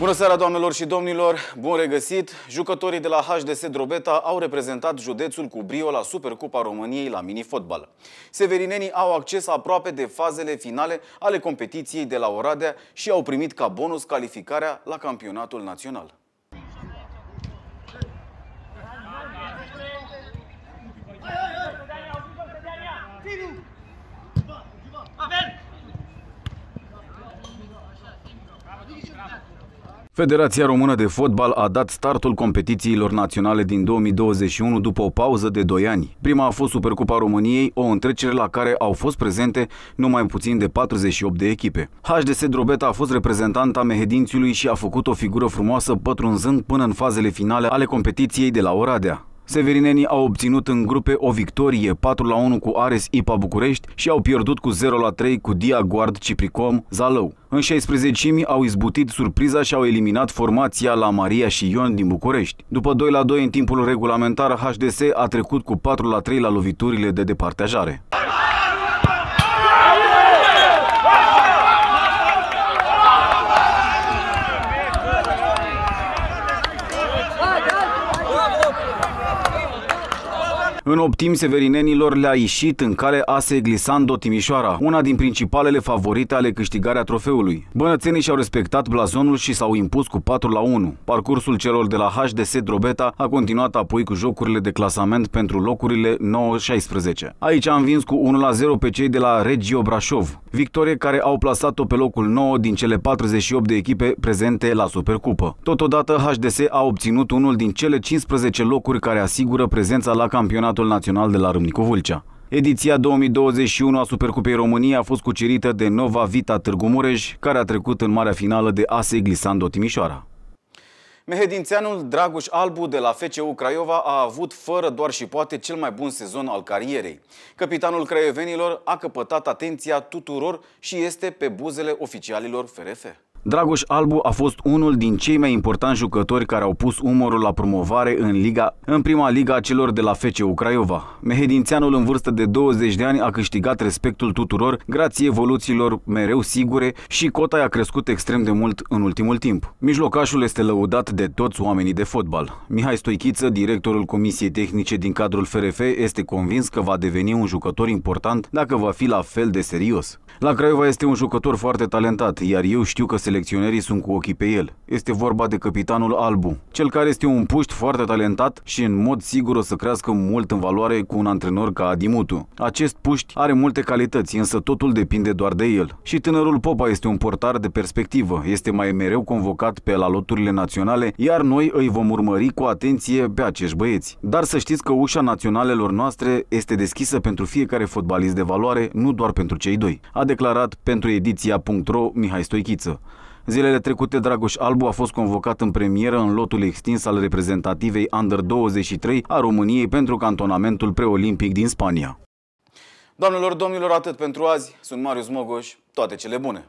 Bună seara, doamnelor și domnilor! Bun regăsit! Jucătorii de la HDS Drobeta au reprezentat județul cu brio la Supercupa României la mini-fotbal. Severinenii au acces aproape de fazele finale ale competiției de la Oradea și au primit ca bonus calificarea la campionatul național. Federația Română de Fotbal a dat startul competițiilor naționale din 2021 după o pauză de 2 ani. Prima a fost Supercupa României, o întrecere la care au fost prezente numai puțin de 48 de echipe. HDS Drobeta a fost reprezentanta Mehedințiului și a făcut o figură frumoasă pătrunzând până în fazele finale ale competiției de la Oradea. Severinenii au obținut în grupe o victorie 4 la 1 cu Ares IPA București și au pierdut cu 0 la 3 cu Dia Guard Cipricom Zalău. În 16 au izbutit surpriza și au eliminat formația la Maria și Ion din București. După 2 la 2 în timpul regulamentar, HDS a trecut cu 4 la 3 la loviturile de departajare. În optim severinenilor le-a ieșit în cale ASE Glisando Timișoara, una din principalele favorite ale câștigarea trofeului. Bănățenii și-au respectat blazonul și s-au impus cu 4 la 1. Parcursul celor de la HDS Drobeta a continuat apoi cu jocurile de clasament pentru locurile 9-16. Aici am vins cu 1 la 0 pe cei de la Regio Brașov victorie care au plasat-o pe locul 9 din cele 48 de echipe prezente la Supercupă. Totodată, HDS a obținut unul din cele 15 locuri care asigură prezența la campionatul național de la Râmnicu-Vâlcea. Ediția 2021 a Supercupei României a fost cucerită de Nova Vita Târgu Mureș, care a trecut în marea finală de ASE Glisando Timișoara. Mehedințeanul Dragoș Albu de la FCU Craiova a avut fără doar și poate cel mai bun sezon al carierei. Capitanul craiovenilor a căpătat atenția tuturor și este pe buzele oficialilor FRF. Dragoș Albu a fost unul din cei mai importanti jucători care au pus umorul la promovare în, liga, în prima liga a celor de la FC Craiova. Mehedințeanul în vârstă de 20 de ani a câștigat respectul tuturor grație evoluțiilor mereu sigure și cota i-a crescut extrem de mult în ultimul timp. Mijlocașul este lăudat de toți oamenii de fotbal. Mihai Stoichiță, directorul Comisiei Tehnice din cadrul FRF, este convins că va deveni un jucător important dacă va fi la fel de serios. La Craiova este un jucător foarte talentat, iar eu știu că se selecționerii sunt cu ochii pe el. Este vorba de capitanul Albu, cel care este un puști foarte talentat și în mod sigur o să crească mult în valoare cu un antrenor ca Adimutu. Acest puști are multe calități, însă totul depinde doar de el. Și tânărul Popa este un portar de perspectivă, este mai mereu convocat pe la loturile naționale, iar noi îi vom urmări cu atenție pe acești băieți. Dar să știți că ușa naționalelor noastre este deschisă pentru fiecare fotbalist de valoare, nu doar pentru cei doi, a declarat pentru ediția.ro Mihai Stoichiță. Zilele trecute, Dragoș Albu a fost convocat în premieră în lotul extins al reprezentativei Under-23 a României pentru cantonamentul preolimpic din Spania. Doamnelor, domnilor, atât pentru azi. Sunt Marius Mogoș. Toate cele bune!